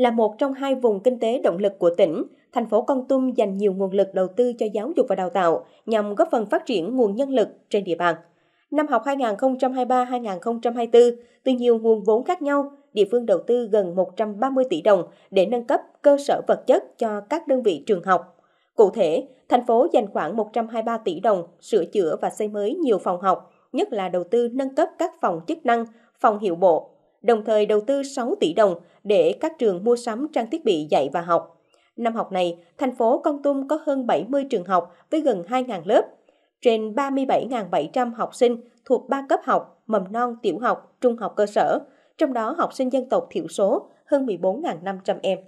Là một trong hai vùng kinh tế động lực của tỉnh, thành phố Con Tum dành nhiều nguồn lực đầu tư cho giáo dục và đào tạo nhằm góp phần phát triển nguồn nhân lực trên địa bàn. Năm học 2023-2024, từ nhiều nguồn vốn khác nhau, địa phương đầu tư gần 130 tỷ đồng để nâng cấp cơ sở vật chất cho các đơn vị trường học. Cụ thể, thành phố dành khoảng 123 tỷ đồng sửa chữa và xây mới nhiều phòng học, nhất là đầu tư nâng cấp các phòng chức năng, phòng hiệu bộ, đồng thời đầu tư 6 tỷ đồng để các trường mua sắm trang thiết bị dạy và học. Năm học này, thành phố Con Tum có hơn 70 trường học với gần 2.000 lớp. Trên 37.700 học sinh thuộc 3 cấp học, mầm non, tiểu học, trung học cơ sở, trong đó học sinh dân tộc thiểu số hơn 14.500 em.